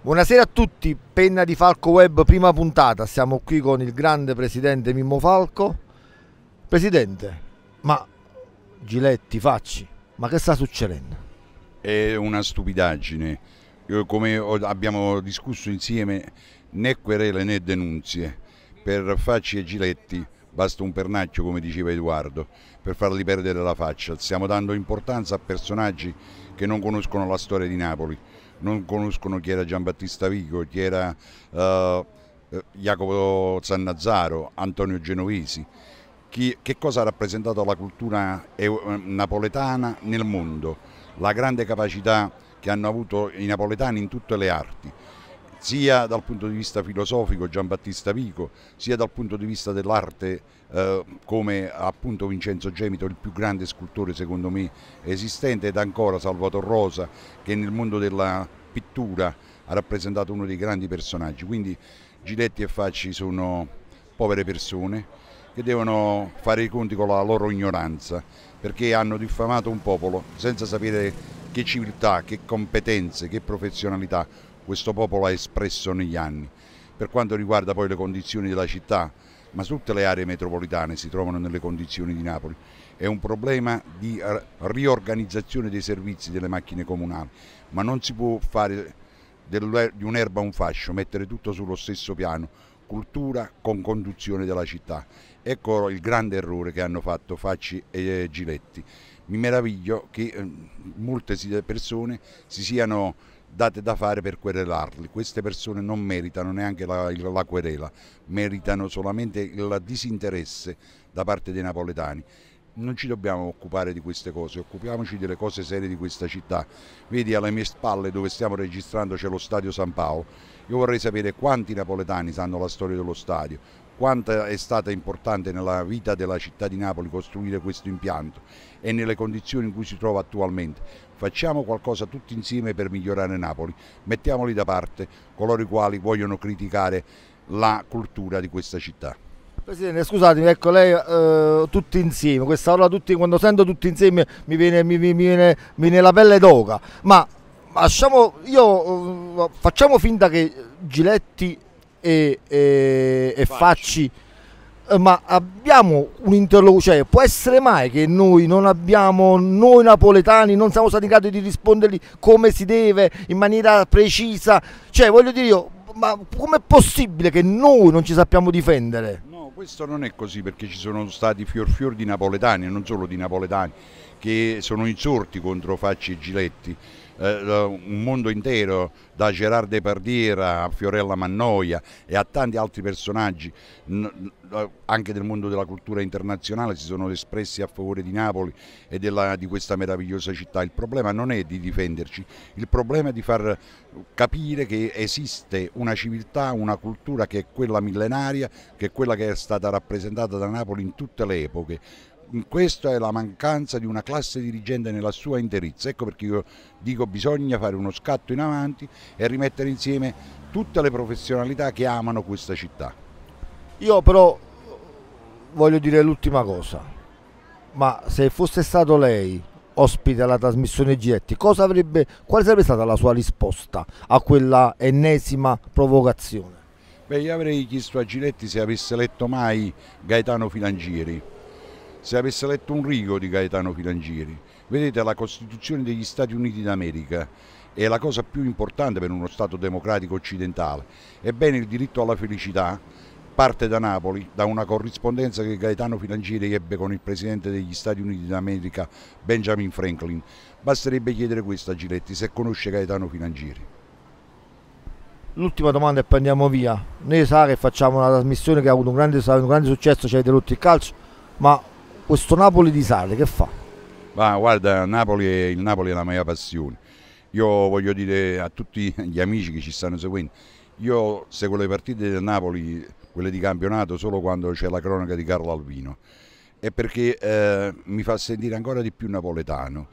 Buonasera a tutti, penna di Falco Web, prima puntata. Siamo qui con il grande presidente Mimmo Falco. Presidente, ma Giletti, Facci, ma che sta succedendo? È una stupidaggine. Come abbiamo discusso insieme, né querele né denunzie per Facci e Giletti Basta un pernaccio come diceva Edoardo, per fargli perdere la faccia. Stiamo dando importanza a personaggi che non conoscono la storia di Napoli, non conoscono chi era Giambattista Vico, chi era uh, Jacopo Zannazzaro, Antonio Genovesi. Chi, che cosa ha rappresentato la cultura eh, napoletana nel mondo? La grande capacità che hanno avuto i napoletani in tutte le arti sia dal punto di vista filosofico Giambattista Vico, sia dal punto di vista dell'arte eh, come appunto Vincenzo Gemito, il più grande scultore secondo me esistente ed ancora Salvatore Rosa che nel mondo della pittura ha rappresentato uno dei grandi personaggi. Quindi Giletti e Facci sono povere persone che devono fare i conti con la loro ignoranza perché hanno diffamato un popolo senza sapere che civiltà, che competenze, che professionalità questo popolo ha espresso negli anni. Per quanto riguarda poi le condizioni della città, ma tutte le aree metropolitane si trovano nelle condizioni di Napoli, è un problema di riorganizzazione dei servizi delle macchine comunali, ma non si può fare di un'erba un fascio, mettere tutto sullo stesso piano, cultura con conduzione della città. Ecco il grande errore che hanno fatto Facci e eh, Giletti. Mi meraviglio che ehm, molte persone si siano date da fare per querelarli. Queste persone non meritano neanche la, la querela, meritano solamente il disinteresse da parte dei napoletani non ci dobbiamo occupare di queste cose, occupiamoci delle cose serie di questa città. Vedi alle mie spalle dove stiamo registrando c'è lo stadio San Paolo. Io vorrei sapere quanti napoletani sanno la storia dello stadio, quanto è stata importante nella vita della città di Napoli costruire questo impianto e nelle condizioni in cui si trova attualmente. Facciamo qualcosa tutti insieme per migliorare Napoli, mettiamoli da parte coloro i quali vogliono criticare la cultura di questa città. Presidente, scusatemi, ecco lei eh, tutti insieme, questa ora tutti, quando sento tutti insieme mi viene, mi, mi, viene, mi viene la pelle d'oca, ma lasciamo, io, eh, facciamo finta che Giletti e, e, e Facci. Eh, ma abbiamo un interlocutore, cioè può essere mai che noi non abbiamo, noi napoletani non siamo stati in grado di rispondergli come si deve, in maniera precisa, cioè voglio dire io, ma com'è possibile che noi non ci sappiamo difendere? No, questo non è così perché ci sono stati fior fior di napoletani e non solo di napoletani che sono insorti contro Facci e Giletti. Eh, un mondo intero, da Gerard Depardiera a Fiorella Mannoia e a tanti altri personaggi, anche del mondo della cultura internazionale, si sono espressi a favore di Napoli e della, di questa meravigliosa città. Il problema non è di difenderci, il problema è di far capire che esiste una civiltà, una cultura che è quella millenaria, che è quella che è stata rappresentata da Napoli in tutte le epoche questa è la mancanza di una classe dirigente nella sua interezza, ecco perché io dico bisogna fare uno scatto in avanti e rimettere insieme tutte le professionalità che amano questa città. Io però voglio dire l'ultima cosa, ma se fosse stato lei ospite alla trasmissione Giletti, avrebbe, quale sarebbe stata la sua risposta a quella ennesima provocazione? Beh, io avrei chiesto a Giletti se avesse letto mai Gaetano Filangieri se avesse letto un rigo di Gaetano Filangieri. Vedete la Costituzione degli Stati Uniti d'America è la cosa più importante per uno Stato democratico occidentale. Ebbene il diritto alla felicità parte da Napoli, da una corrispondenza che Gaetano Filangieri ebbe con il presidente degli Stati Uniti d'America Benjamin Franklin. Basterebbe chiedere questo a Giletti se conosce Gaetano Filangieri. L'ultima domanda e poi andiamo via. Noi sa che facciamo una trasmissione che ha avuto un grande, un grande successo, ci avete rotto il calcio, ma questo Napoli di Sarri che fa? Ma guarda, Napoli il Napoli è la mia passione. Io voglio dire a tutti gli amici che ci stanno seguendo, io seguo le partite del Napoli, quelle di campionato, solo quando c'è la cronaca di Carlo Alvino. È perché eh, mi fa sentire ancora di più napoletano.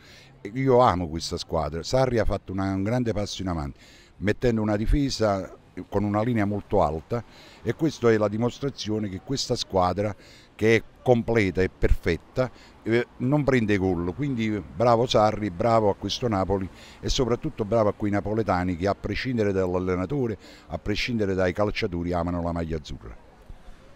Io amo questa squadra. Sarri ha fatto una, un grande passo in avanti, mettendo una difesa con una linea molto alta e questa è la dimostrazione che questa squadra che è completa e perfetta, eh, non prende gol. Quindi bravo Sarri, bravo a questo Napoli e soprattutto bravo a quei napoletani che a prescindere dall'allenatore, a prescindere dai calciatori, amano la maglia azzurra.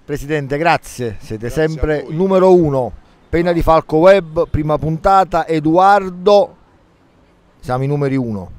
Presidente, grazie, siete grazie sempre numero uno. Pena di Falco Web, prima puntata, Edoardo, siamo i numeri uno.